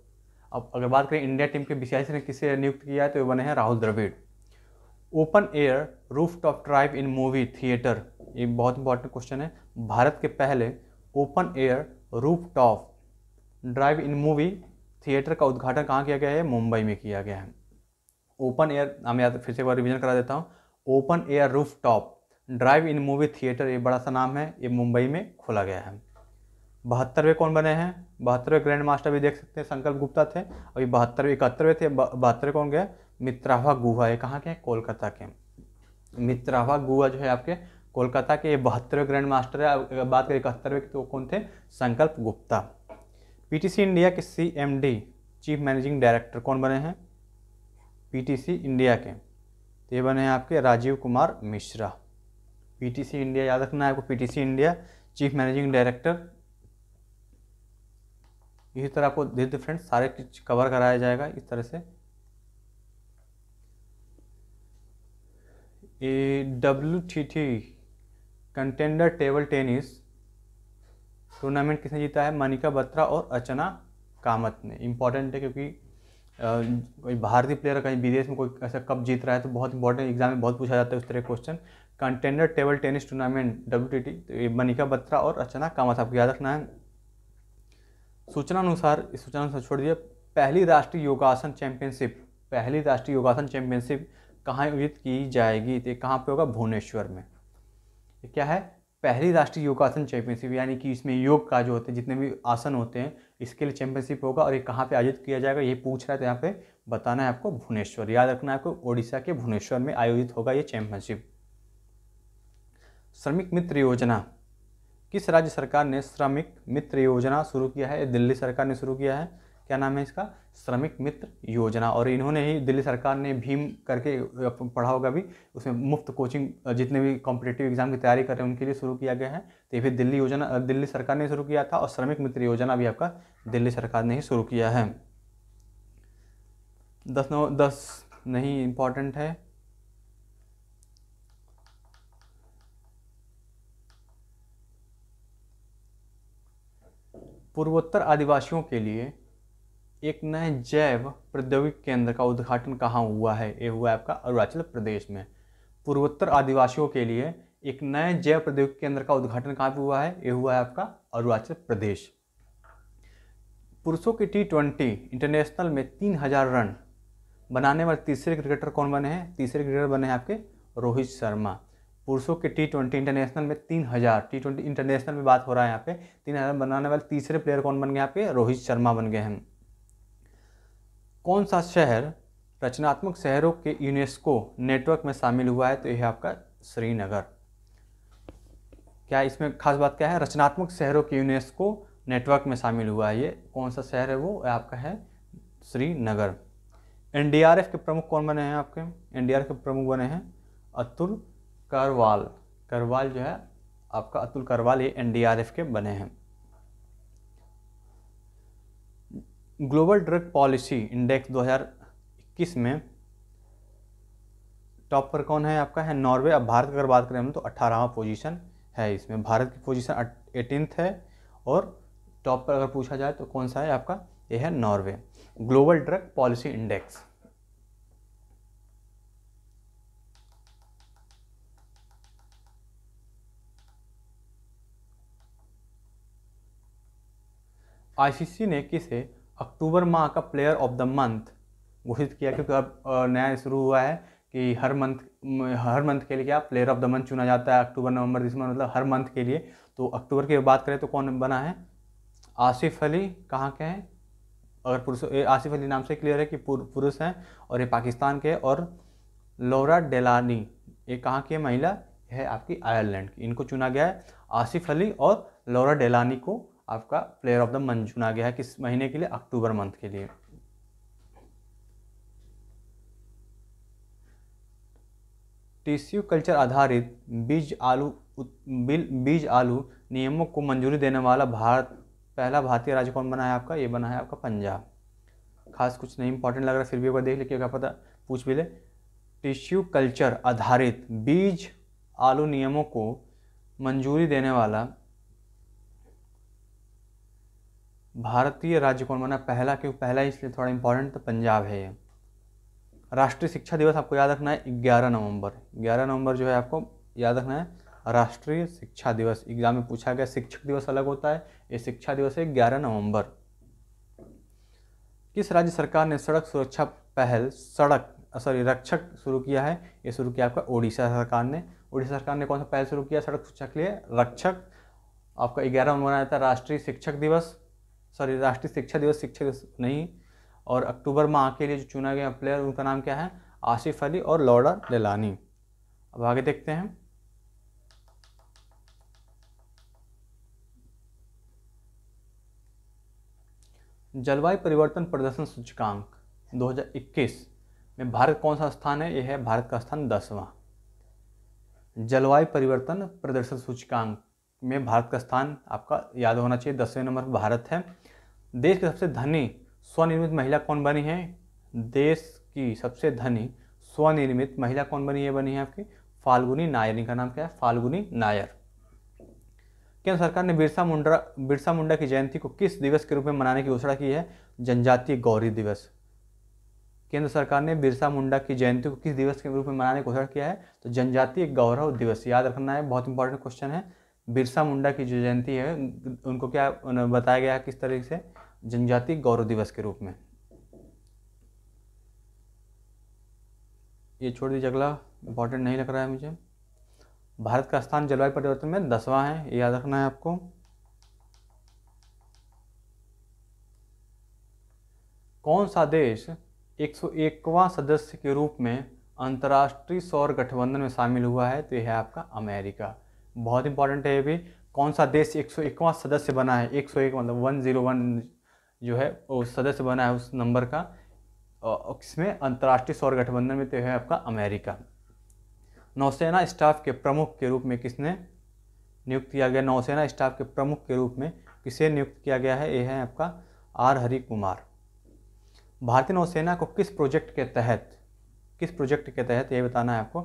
अब अगर बात करें इंडिया टीम के बी ने किसे नियुक्त किया है तो ये बने हैं Rahul Dravid open air roof top drive in movie theatre ये बहुत इंपॉर्टेंट क्वेश्चन है भारत के पहले open air roof top drive in movie theatre का उद्घाटन कहाँ किया गया है मुंबई में किया गया है ओपन एयर हम याद फिर से एक बार रिविजन करा देता हूँ open air roof top drive in movie theatre ये बड़ा सा नाम है ये मुंबई में खोला गया है बहत्तरवें कौन बने हैं बहत्तरवें ग्रैंड मास्टर भी देख सकते हैं संकल्प गुप्ता थे अभी बहत्तरवें इकहत्तरवें थे बहत्तरवें कौन गए मित्रावा गुहा ये कहाँ के हैं कोलकाता के मित्रावा गुहा जो है आपके कोलकाता के ये बहत्तरवें ग्रैंड मास्टर है बात करें इकहत्तरवें तो कौन थे संकल्प गुप्ता पीटीसी इंडिया के सीएमडी चीफ मैनेजिंग डायरेक्टर कौन बने हैं पीटीसी इंडिया के तो ये बने हैं आपके राजीव कुमार मिश्रा पीटीसी इंडिया याद रखना है आपको PTC India chief managing director इसी तरह आपको धीरे धीरे फ्रेंड्स सारे कुछ कवर कराया जाएगा इस तरह से A W T T contender table tennis tournament किसने जीता है मनिका बत्रा और अचना कामत ने इंपॉर्टेंट है क्योंकि कोई भारतीय प्लेयर कहीं विदेश में कोई ऐसा कप जीत रहा है तो बहुत इंपॉर्टेंट एग्जाम में बहुत पूछा जाता है उस तरह question contender table tennis tournament W तो ये मनिका बत्रा और अचना कामत आपको याद रखना है सूचना अनुसार इस सूचना अनुसार छोड़ दिया पहली राष्ट्रीय योगासन चैंपियनशिप पहली राष्ट्रीय योगासन चैंपियनशिप कहाँ आयोजित की जाएगी तो कहाँ पर होगा भुवनेश्वर में ये क्या है पहली राष्ट्रीय योगासन चैंपियनशिप यानी कि इसमें योग का जो होते हैं जितने भी आसन होते हैं इसके लिए चैंपियनशिप होगा और ये कहाँ पे आयोजित किया जाएगा ये पूछ रहा है तो यहाँ पे बताना है आपको भुवनेश्वर याद रखना है आपको ओडिशा के भुवनेश्वर में आयोजित होगा ये चैंपियनशिप श्रमिक मित्र योजना किस राज्य सरकार ने श्रमिक मित्र योजना शुरू किया है दिल्ली सरकार ने शुरू किया है क्या नाम है इसका श्रमिक मित्र योजना और इन्होंने ही दिल्ली सरकार ने भीम करके पढ़ा होगा भी उसमें मुफ्त कोचिंग जितने भी कॉम्पिटेटिव एग्जाम की तैयारी कर रहे हैं उनके लिए शुरू किया गया है तो ये भी दिल्ली योजना दिल्ली सरकार ने शुरू किया था और श्रमिक मित्र योजना भी आपका दिल्ली सरकार ने ही शुरू किया है दस नौ दस नहीं इम्पॉर्टेंट है पूर्वोत्तर आदिवासियों के लिए एक नए जैव प्रौद्योगिक केंद्र का उद्घाटन कहाँ हुआ है ये हुआ है आपका अरुणाचल प्रदेश में पूर्वोत्तर आदिवासियों के लिए एक नए जैव प्रौद्योगिक केंद्र का उद्घाटन कहाँ पर हुआ है ये हुआ है आपका अरुणाचल प्रदेश पुरुषों की टी ट्वेंटी इंटरनेशनल में तीन हज़ार रन बनाने वाले तीसरे क्रिकेटर कौन बने हैं तीसरे क्रिकेटर बने हैं आपके रोहित शर्मा पुरुषों के टी ट्वेंटी इंटरनेशनल में तीन हज़ार टी ट्वेंटी इंटरनेशनल में बात हो रहा है यहाँ पे तीन हज़ार बनाने वाले तीसरे प्लेयर कौन बन गए आपके रोहित शर्मा बन गए हैं कौन सा शहर रचनात्मक शहरों के यूनेस्को नेटवर्क में शामिल हुआ है तो यह आपका श्रीनगर क्या इसमें खास बात क्या है रचनात्मक शहरों के यूनेस्को नेटवर्क में शामिल हुआ है ये कौन सा शहर है वो आपका है श्रीनगर एनडीआरएफ के प्रमुख कौन बने हैं आपके एनडीआरएफ के प्रमुख बने हैं अतुल करवाल करवाल जो है आपका अतुल करवाल ये एनडीआरएफ के बने हैं ग्लोबल ड्रग पॉलिसी इंडेक्स 2021 में टॉप पर कौन है आपका है नॉर्वे अब भारत की अगर बात करें हम तो अट्ठारहवा पोजीशन है इसमें भारत की पोजीशन एटीनथ है और टॉप पर अगर पूछा जाए तो कौन सा है आपका यह है Norway global drug policy index ICC ने किसे अक्टूबर माह का प्लेयर ऑफ द मंथ घोषित किया क्योंकि अब नया शुरू हुआ है कि हर मंथ हर मंथ के लिए क्या प्लेयर ऑफ द मंथ चुना जाता है अक्टूबर नवंबर दिसंबर मतलब हर मंथ के लिए तो अक्टूबर की बात करें तो कौन बना है आसिफ अली कहाँ के हैं अगर पुरुष आसिफ अली नाम से क्लियर है कि पुरुष हैं और ये पाकिस्तान के और लोरा डेलानी ये कहाँ की महिला है आपकी आयरलैंड की इनको चुना गया है आसिफ अली और लोरा डेलानी को आपका प्लेयर ऑफ द मंथ चुना गया है किस महीने के लिए अक्टूबर मंथ के लिए टिश्यू कल्चर आधारित बीज आलू बीज आलू नियमों को मंजूरी देने वाला भारत पहला भारतीय राज्य कौन बना है आपका ये बना है आपका पंजाब खास कुछ नहीं इंपॉर्टेंट लग रहा फिर भी एक बार देख लीजिए क्या पता पूछ भी ले टिश्यू कल्चर आधारित बीज आलू नियमों को मंजूरी देने वाला भारतीय राज्य कौन बना पहला क्यों पहला इसलिए थोड़ा इंपॉर्टेंट तो पंजाब है ये राष्ट्रीय शिक्षा दिवस आपको याद रखना है ग्यारह नवंबर ग्यारह नवंबर जो है आपको याद रखना है राष्ट्रीय शिक्षा दिवस एग्जाम में पूछा गया शिक्षक दिवस अलग होता है ये शिक्षा दिवस है ग्यारह नवंबर किस राज्य सरकार ने सड़क सुरक्षा पहल सड़क सॉरी रक्षक शुरू किया है ये शुरू किया आपका ओडिशा सरकार ने ओडिशा सरकार ने कौन सा पहल शुरू किया सड़क सुरक्षा के लिए रक्षक आपका ग्यारह नवंबर मनाया था राष्ट्रीय शिक्षक दिवस सॉरी राष्ट्रीय शिक्षा दिवस शिक्षक दिवस नहीं और अक्टूबर माह के लिए जो चुना गया प्लेयर उनका नाम क्या है आसिफ अली और लौडा लेलानी अब आगे देखते हैं जलवायु परिवर्तन प्रदर्शन सूचकांक 2021 में भारत कौन सा स्थान है यह है भारत का स्थान दसवां जलवायु परिवर्तन प्रदर्शन सूचकांक में भारत का स्थान आपका याद होना चाहिए दसवें नंबर पर भारत है देश की सबसे धनी स्वनिर्मित महिला कौन बनी है देश की सबसे धनी स्वनिर्मित महिला कौन बनी है बनी है आपकी फाल्गुनी नायर इनका नाम क्या है फाल्गुनी नायर केंद्र सरकार ने बिरसा मुंडा बिरसा मुंडा की जयंती को किस दिवस के रूप में मनाने की घोषणा की है जनजातीय गौरी दिवस केंद्र सरकार ने बिरसा मुंडा की जयंती को किस दिवस के रूप में मनाने की घोषणा किया है तो जनजातीय गौरव दिवस याद रखना है बहुत इंपॉर्टेंट क्वेश्चन है बिरसा मुंडा की जो जयंती है उनको क्या बताया गया है किस तरीके से जनजाति गौरव दिवस के रूप में ये छोड़ दीजिए अगला इंपॉर्टेंट नहीं लग रहा है मुझे भारत का स्थान जलवायु परिवर्तन में दसवां है ये याद रखना है आपको कौन सा देश एक सदस्य के रूप में अंतर्राष्ट्रीय सौर गठबंधन में शामिल हुआ है तो यह है आपका अमेरिका बहुत इंपॉर्टेंट है ये भी कौन सा देश एक सौ सदस्य बना है एक सौ एक मतलब वन जीरो वन जो है वो सदस्य बना है उस नंबर का इसमें अंतर्राष्ट्रीय सौर गठबंधन में तो है आपका अमेरिका नौसेना स्टाफ के प्रमुख के रूप में किसने नियुक्त किया गया नौसेना स्टाफ के प्रमुख के रूप में किसे नियुक्त किया गया है ये है आपका आर हरि कुमार भारतीय नौसेना को किस प्रोजेक्ट के तहत किस प्रोजेक्ट के तहत ये बताना है आपको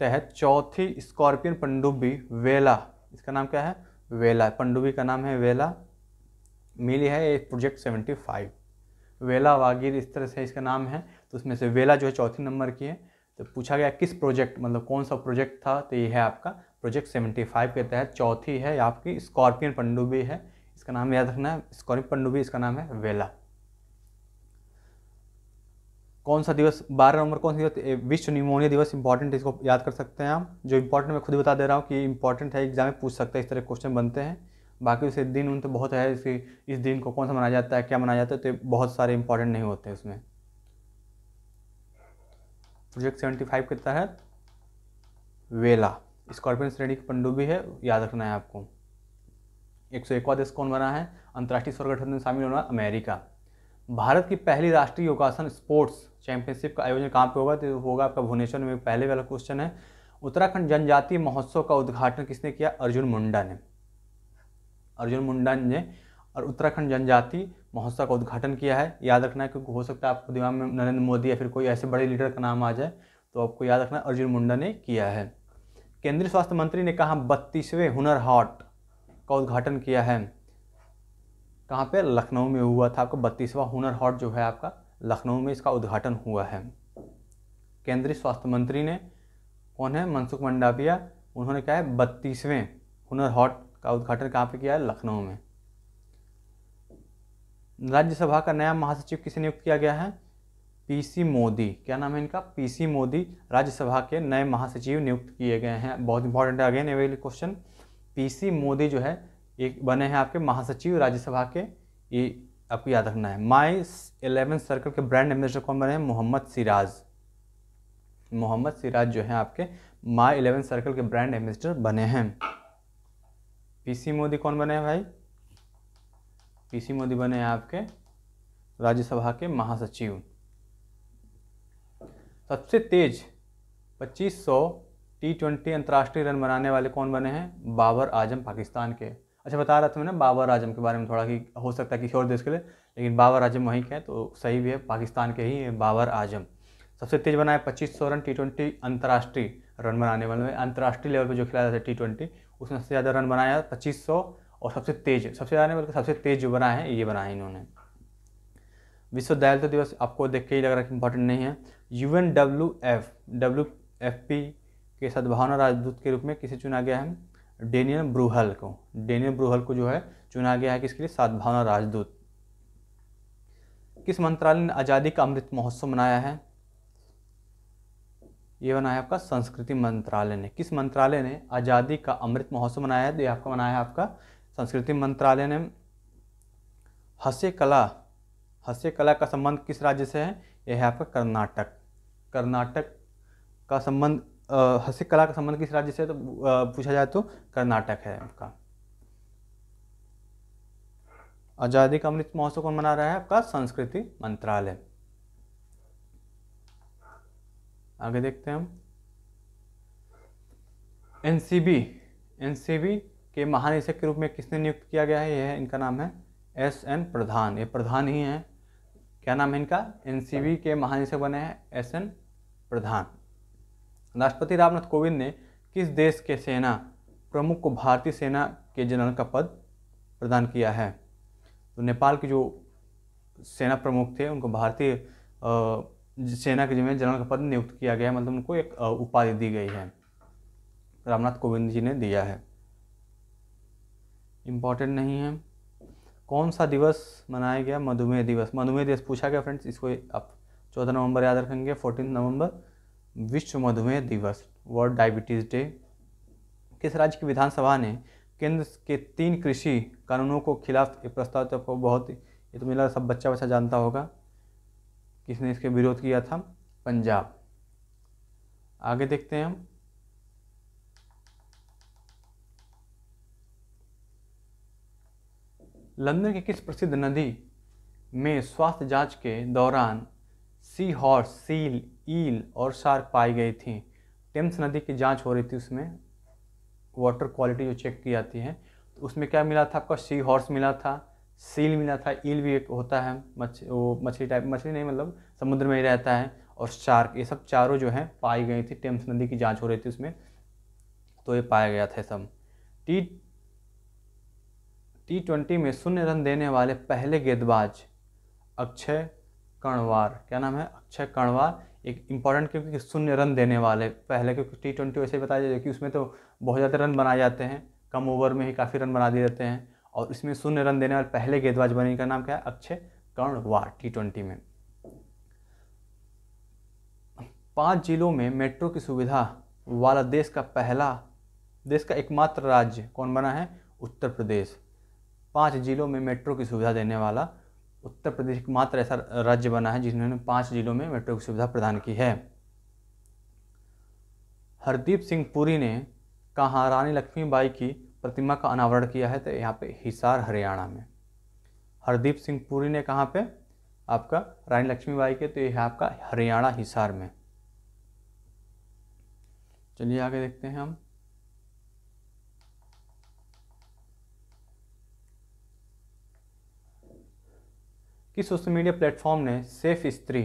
तहत चौथी स्कॉर्पियन पनडुब्बी वेला इसका नाम क्या है वेला पनडुब्बी का नाम है वेला मिली है प्रोजेक्ट सेवेंटी फाइव वेला वागीर इस तरह से इसका नाम है तो उसमें से वेला जो है चौथी नंबर की है तो पूछा गया किस प्रोजेक्ट मतलब कौन सा प्रोजेक्ट था तो ये है आपका प्रोजेक्ट सेवेंटी फाइव के तहत चौथी है आपकी स्कॉर्पियन पंडुबी है इसका नाम याद रखना है स्कॉर्पियन पंडुबी इसका नाम है वेला कौन सा दिवस बारह नंबर कौन सा दिवस विश्व निमोनिया दिवस इंपॉर्टेंट इसको याद कर सकते हैं आप जो इंपॉर्टेंट मैं खुद बता दे रहा हूँ कि इंपॉर्टेंट है एग्जाम में पूछ सकते हैं इस तरह क्वेश्चन बनते हैं बाकी उसे दिन उन तो बहुत है इसी इस दिन को कौन सा मनाया जाता है क्या मनाया जाता है तो बहुत सारे इंपॉर्टेंट नहीं होते उसमें प्रोजेक्ट सेवेंटी फाइव के तहत वेला स्कॉर्पियन श्रेणी की पंडुबी है याद रखना है आपको एक सौ एकवा देश कौन बना है अंतर्राष्ट्रीय स्वर गठन में शामिल होना अमेरिका भारत की पहली राष्ट्रीय योगासन स्पोर्ट्स चैंपियनशिप का आयोजन कहाँ पे होगा तो होगा आपका भुवनेश्वर में पहले वाला क्वेश्चन है उत्तराखंड जनजातीय महोत्सव का उद्घाटन किसने किया अर्जुन मुंडा ने अर्जुन मुंडा ने और उत्तराखंड जनजाति महोत्सव का उद्घाटन किया है याद रखना है क्योंकि हो सकता है आपको दिमाग में नरेंद्र मोदी या फिर कोई ऐसे बड़े लीडर का नाम आ जाए तो आपको याद रखना अर्जुन मुंडा ने किया है केंद्रीय स्वास्थ्य मंत्री ने कहा बत्तीसवें हुनर हाट का उद्घाटन किया है कहाँ पर लखनऊ में हुआ था आपका बत्तीसवा हुनर हाट जो है आपका लखनऊ में इसका उद्घाटन हुआ है केंद्रीय स्वास्थ्य मंत्री ने कौन है मनसुख मंडाविया उन्होंने कहा है बत्तीसवें हुनर हाट का उद्घाटन कहाँ पे किया है लखनऊ में राज्यसभा का नया महासचिव किसे नियुक्त किया गया है पीसी मोदी क्या नाम है इनका पीसी मोदी राज्यसभा के नए महासचिव नियुक्त किए गए हैं बहुत इंपॉर्टेंट है अगेन एवेली क्वेश्चन पीसी मोदी जो है एक बने हैं आपके महासचिव राज्यसभा के ये आपको याद रखना है माई एलेवन सर्कल के ब्रांड एम्बेसडर कौन बने हैं मोहम्मद सिराज मोहम्मद सिराज जो है आपके माई एलेवन सर्कल के ब्रांड एम्बेसडर बने हैं पीसी मोदी कौन बने हैं भाई पीसी मोदी बने हैं आपके राज्यसभा के महासचिव सबसे तेज 2500 टी ट्वेंटी अंतर्राष्ट्रीय रन बनाने वाले कौन बने हैं बाबर आजम पाकिस्तान के अच्छा बता रहा था मैंने बाबर आजम के बारे में थोड़ा कि हो सकता है किसी और देश के लिए लेकिन बाबर आजम वहीं के हैं तो सही भी है पाकिस्तान के ही है बाबर आजम सबसे तेज बनाए पच्चीस सौ रन टी ट्वेंटी अंतर्राष्ट्रीय रन बनाने वाले अंतर्राष्ट्रीय लेवल पर जो खिलाया जाता है टी ट्वेंटी उसने सबसे ज़्यादा रन बनाया पच्चीस सौ और सबसे तेज सबसे ज़्यादा बल्कि सबसे तेज जो बना है ये बनाए इन्होंने विश्व दयालता तो दिवस आपको देख के ही लग रहा है कि इंपॉर्टेंट नहीं है U N W F W F P के सद्भावना राजदूत के रूप में किसे चुना गया है डेनियल ब्रूहल को डेनियल ब्रूहल को जो है चुना गया है किसके लिए सद्भावना राजदूत किस मंत्रालय ने आज़ादी का अमृत महोत्सव मनाया है ये बनाया आपका संस्कृति मंत्रालय ने किस मंत्रालय ने आज़ादी का अमृत महोत्सव मनाया है तो ये आपका मनाया है आपका संस्कृति मंत्रालय ने हस्य कला हस्य कला का संबंध किस राज्य से है यह है आपका कर्नाटक कर्नाटक का संबंध हस्य कला का संबंध किस राज्य से है तो पूछा जाए तो कर्नाटक है आपका आज़ादी का अमृत महोत्सव कौन मना रहा है आपका संस्कृति मंत्रालय आगे देखते हैं हम एनसीबी एनसीबी के महानिदेशक के रूप में किसने नियुक्त किया गया है यह इनका नाम है एस एन प्रधान ये प्रधान ही हैं क्या नाम है इनका एनसीबी के महानिदेशक बने हैं एस एन प्रधान राष्ट्रपति रामनाथ कोविंद ने किस देश के सेना प्रमुख को भारतीय सेना के जनरल का पद प्रदान किया है तो नेपाल के जो सेना प्रमुख थे उनको भारतीय सेना के जिम्मे जनरल का पद नियुक्त किया गया है मतलब उनको एक उपाधि दी गई है रामनाथ कोविंद जी ने दिया है इम्पॉर्टेंट नहीं है कौन सा दिवस मनाया गया मधुमेह दिवस मधुमेह दिवस पूछा गया फ्रेंड्स इसको आप चौदह नवंबर याद रखेंगे फोर्टीन नवंबर विश्व मधुमेह दिवस वर्ल्ड डायबिटीज़ डे किस राज्य की विधानसभा ने केंद्र के तीन कृषि कानूनों को खिलाफ एक प्रस्ताव तो आपको बहुत ये तो मेरा सब बच्चा बच्चा जानता होगा किसने इसके विरोध किया था पंजाब आगे देखते हैं हम लंदन की किस प्रसिद्ध नदी में स्वास्थ्य जांच के दौरान सी हॉर्स सील ईल और शार्क पाई गई थी टेम्स नदी की जांच हो रही थी उसमें वाटर क्वालिटी जो चेक की जाती है तो उसमें क्या मिला था आपका सी हॉर्स मिला था सील मिला था ईल भी एक होता है मछ वो मछली टाइप मछली नहीं मतलब समुद्र में ही रहता है और शार्क ये सब चारों जो हैं पाई गई थी टेम्स नदी की जांच हो रही थी उसमें तो ये पाया गया था सब टी टी ट्वेंटी में शून्य रन देने वाले पहले गेंदबाज अक्षय कणवार क्या नाम है अक्षय कणवार एक इम्पॉर्टेंट क्योंकि शून्य रन देने वाले पहले क्योंकि टी ट्वेंटी वैसे बताया जाए कि उसमें तो बहुत ज़्यादा रन बनाए जाते हैं कम ओवर में ही काफ़ी रन बना दिए जाते हैं और इसमें शून्य रन देने वाले पहले गेंदबाज बने का नाम क्या है अक्षय कर्णवार टी ट्वेंटी में पांच जिलों में मेट्रो की सुविधा वाला देश का पहला देश का एकमात्र राज्य कौन बना है उत्तर प्रदेश पांच जिलों में मेट्रो की सुविधा देने वाला उत्तर प्रदेश एकमात्र ऐसा राज्य बना है जिन्होंने पांच जिलों में मेट्रो की सुविधा प्रदान की है हरदीप सिंह पुरी ने कहा रानी लक्ष्मीबाई की प्रतिमा का अनावरण किया है तो यहाँ पे हिसार हरियाणा में हरदीप सिंह पुरी ने कहाँ पे आपका रानी लक्ष्मीबाई के तो यह है आपका हरियाणा हिसार में चलिए आगे देखते हैं हम किस सोशल मीडिया प्लेटफॉर्म ने सेफ स्त्री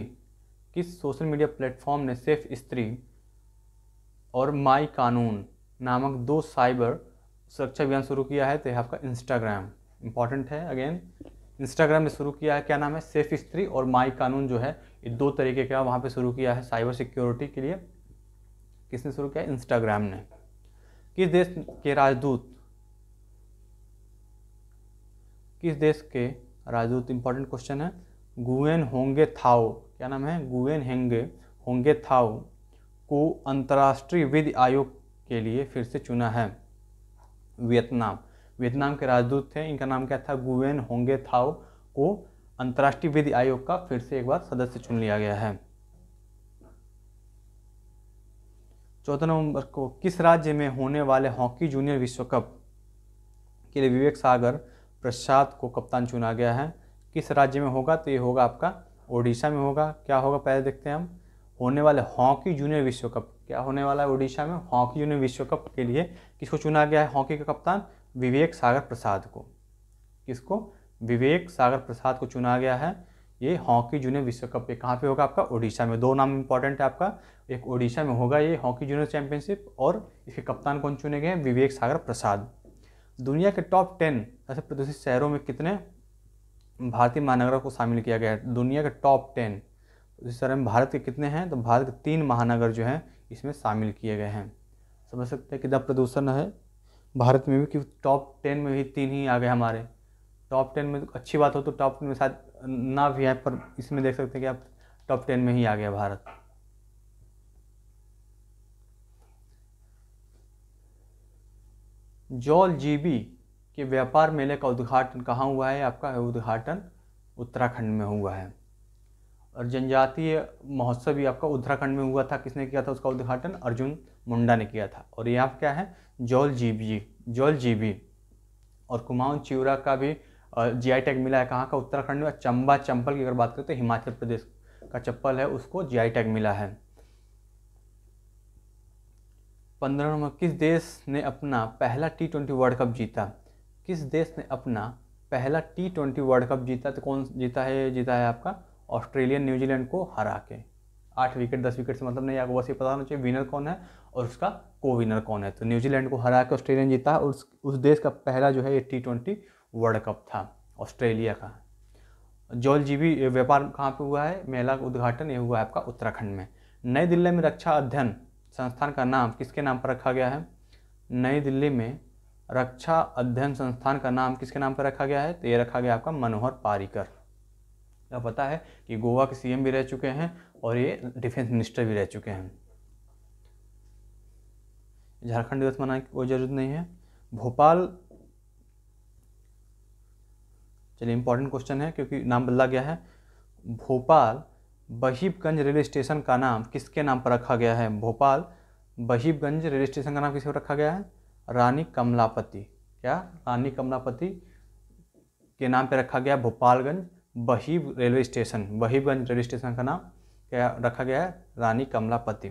किस सोशल मीडिया प्लेटफॉर्म ने सेफ स्त्री और माई कानून नामक दो साइबर सुरक्षा अभियान शुरू किया है तो है आपका इंस्टाग्राम इंपॉर्टेंट है अगेन इंस्टाग्राम ने शुरू किया है क्या नाम है सेफ स्त्री और माई कानून जो है ये दो तरीके का वहाँ पे शुरू किया है साइबर सिक्योरिटी के लिए किसने शुरू किया इंस्टाग्राम ने किस देश के राजदूत किस देश के राजदूत इंपॉर्टेंट क्वेश्चन है गुएन होंगे थाओ क्या नाम है गुएन हेंगे होंगे थाओ को अंतर्राष्ट्रीय विधि आयोग के लिए फिर से चुना है वियतनाम वियतनाम के राजदूत थे इनका नाम क्या था गुवेन होंगे थाओ को अंतर्राष्ट्रीय विधि आयोग का फिर से एक बार सदस्य चुन लिया गया है चौदह नवंबर को किस राज्य में होने वाले हॉकी जूनियर विश्व कप के लिए विवेक सागर प्रसाद को कप्तान चुना गया है किस राज्य में होगा तो ये होगा आपका ओडिशा में होगा क्या होगा पहले देखते हैं हम होने वाले हॉकी जूनियर विश्व कप क्या होने वाला है उड़ीसा में हॉकी यूनियन विश्व कप के लिए किसको चुना गया है हॉकी का कप्तान विवेक सागर प्रसाद को किसको विवेक सागर प्रसाद को चुना गया है ये हॉकी जूनियर विश्व कप पे कहाँ पे होगा आपका ओडिशा में दो नाम इंपॉर्टेंट है आपका एक ओडिशा में होगा ये हॉकी जूनियर चैंपियनशिप और इसके कप्तान कौन चुने गए हैं विवेक सागर प्रसाद दुनिया के टॉप टेन सबसे प्रदूषित शहरों में कितने भारतीय महानगरों को शामिल किया गया है दुनिया के टॉप टेन शहर में भारत के कितने हैं तो भारत के तीन महानगर जो हैं इसमें शामिल किए गए हैं समझ सकते हैं कितना प्रदूषण है भारत में भी कि टॉप टेन में भी तीन ही आ गए हमारे टॉप टेन में अच्छी बात हो तो टॉप टेन में शायद ना भी है पर इसमें देख सकते हैं कि आप टॉप टेन में ही आ गया भारत जॉल जीबी के व्यापार मेले का उद्घाटन कहाँ हुआ है आपका उद्घाटन उत्तराखंड में हुआ है और जनजातीय महोत्सव भी आपका उत्तराखंड में हुआ था किसने किया था उसका उद्घाटन अर्जुन मुंडा ने किया था और यहाँ क्या है जौल जीबी जौल जीबी और कुमाऊं चिवरा का भी जी आई टैग मिला है कहाँ का उत्तराखंड में चंबा चंपल की अगर बात करें तो हिमाचल प्रदेश का चप्पल है उसको जी आई टैग मिला है पंद्रह नंबर किस देश ने अपना पहला टी ट्वेंटी वर्ल्ड कप जीता किस देश ने अपना पहला टी ट्वेंटी वर्ल्ड कप जीता तो कौन जीता है जीता है आपका ऑस्ट्रेलियन न्यूजीलैंड को हरा के आठ विकेट दस विकेट से मतलब नहीं आगे बस ये पता होना चाहिए विनर कौन है और उसका को विनर कौन है तो न्यूजीलैंड को हरा के ऑस्ट्रेलियन जीता है उस उस देश का पहला जो है ये टी ट्वेंटी वर्ल्ड कप था ऑस्ट्रेलिया का जॉल जीवी व्यापार कहाँ पे हुआ है मेला का उद्घाटन ये हुआ है आपका उत्तराखंड में नई दिल्ली में रक्षा अध्ययन संस्थान का नाम किसके नाम पर रखा गया है नई दिल्ली में रक्षा अध्ययन संस्थान का नाम किसके नाम पर रखा गया है तो ये रखा गया आपका मनोहर पारिकर का पता है कि गोवा के सीएम भी रह चुके हैं और ये डिफेंस मिनिस्टर भी रह चुके हैं झारखंड दिवस मनाने की कोई ज़रूरत नहीं है भोपाल चलिए इंपॉर्टेंट क्वेश्चन है क्योंकि नाम बदला गया है भोपाल बहीबगंज रेलवे स्टेशन का नाम किसके नाम पर रखा गया है भोपाल बहीबगंज रेलवे स्टेशन का नाम किसके पर रखा गया है रानी कमलापति क्या रानी कमलापति के नाम पर रखा गया भोपालगंज बहीब railway station Bahibganj railway station का नाम क्या रखा गया है रानी कमलापति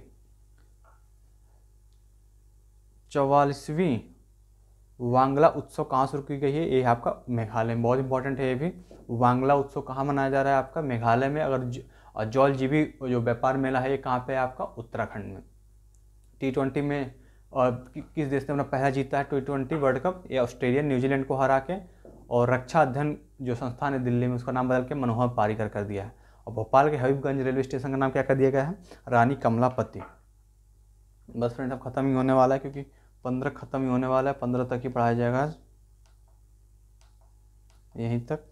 चौवालीसवीं वांगला उत्सव कहाँ शुरू की गई है ये आपका मेघालय में बहुत इंपॉर्टेंट है ये भी वांगला उत्सव कहाँ मनाया जा रहा है आपका मेघालय में अगर जौल जीवी जो व्यापार मेला है ये कहाँ पे है आपका उत्तराखंड में टी ट्वेंटी में और किस देश ने अपना पहला जीता है टी ट्वेंटी वर्ल्ड कप ये ऑस्ट्रेलिया न्यूजीलैंड को हरा के और रक्षा अध्ययन जो संस्थान है दिल्ली में उसका नाम बदल के मनोहर पारिकर कर दिया है और भोपाल के हबीबगंज रेलवे स्टेशन का नाम क्या कर दिया गया है रानी कमलापति बस फ्रेंड अब ख़त्म ही होने वाला है क्योंकि पंद्रह ख़त्म ही होने वाला है पंद्रह तक ही पढ़ाया जाएगा आज यहीं तक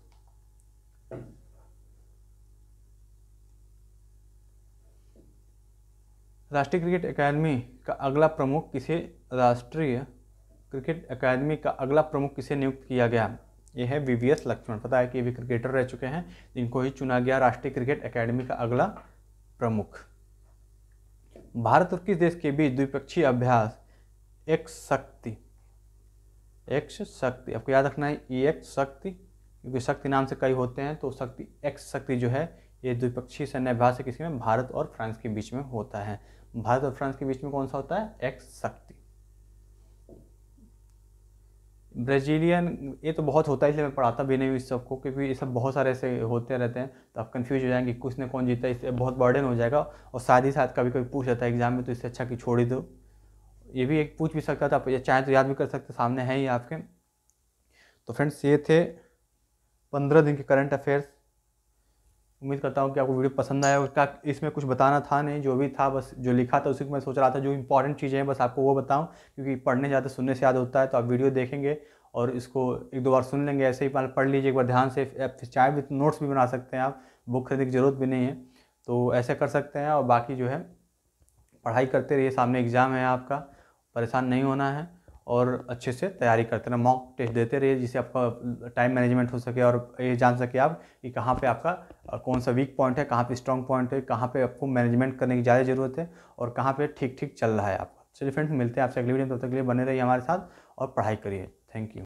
राष्ट्रीय क्रिकेट एकेडमी का अगला प्रमुख किसे राष्ट्रीय क्रिकेट एकेडमी का अगला प्रमुख किसे नियुक्त किया गया ये है वीवीएस लक्ष्मण पता है कि ये भी क्रिकेटर रह चुके हैं जिनको ही चुना गया राष्ट्रीय क्रिकेट अकेडमी का अगला प्रमुख भारत और किस देश के बीच द्विपक्षीय अभ्यास एक शक्ति एक्स शक्ति आपको याद रखना है ई एक्स शक्ति क्योंकि शक्ति नाम से कई होते हैं तो शक्ति एक्स शक्ति जो है ये द्विपक्षीय अभ्यास है किसी में भारत और फ्रांस के बीच में होता है भारत और फ्रांस के बीच में कौन सा होता है एक्स शक्ति ब्राज़ीलियन ये तो बहुत होता है इसलिए मैं पढ़ाता भी नहीं हूँ इस सबको क्योंकि ये सब बहुत सारे ऐसे होते रहते हैं तो आप कन्फ्यूज हो जाएंगे कुछ ने कौन जीता इससे बहुत बर्डन हो जाएगा और साथ ही साथ कभी कभी पूछ जाता है एग्जाम में तो इससे अच्छा कि छोड़ ही दो ये भी एक पूछ भी सकता था आप चाहें तो याद भी कर सकते सामने हैं ही आपके तो फ्रेंड्स ये थे पंद्रह दिन के करंट अफेयर्स उम्मीद करता हूँ कि आपको वीडियो पसंद आया उसका इसमें कुछ बताना था नहीं जो भी था बस जो लिखा था उसी को मैं सोच रहा था जो इंपॉर्टेंट चीज़ें हैं बस आपको वो बताऊँ क्योंकि पढ़ने जाते सुनने से याद होता है तो आप वीडियो देखेंगे और इसको एक दो बार सुन लेंगे ऐसे ही पढ़ लीजिए एक बार ध्यान से चाहे भी नोट्स तो भी बना सकते हैं आप बुक खरीदने की ज़रूरत भी नहीं है तो ऐसे कर सकते हैं और बाकी जो है पढ़ाई करते रहिए सामने एग्ज़ाम है आपका परेशान नहीं होना है और अच्छे से तैयारी करते रहें मॉक टेस्ट देते रहिए जिससे आपका टाइम मैनेजमेंट हो सके और ये जान सके आप कि कहाँ पे आपका कौन सा वीक पॉइंट है कहाँ पे स्ट्रॉन्ग पॉइंट है कहाँ पे आपको मैनेजमेंट करने की ज़्यादा ज़रूरत है और कहाँ पे ठीक ठीक चल रहा है आपका चलिए फ्रेंड्स मिलते हैं आपसे अगली वीडियो तब तो तक के लिए बने रहिए हमारे साथ और पढ़ाई करिए थैंक यू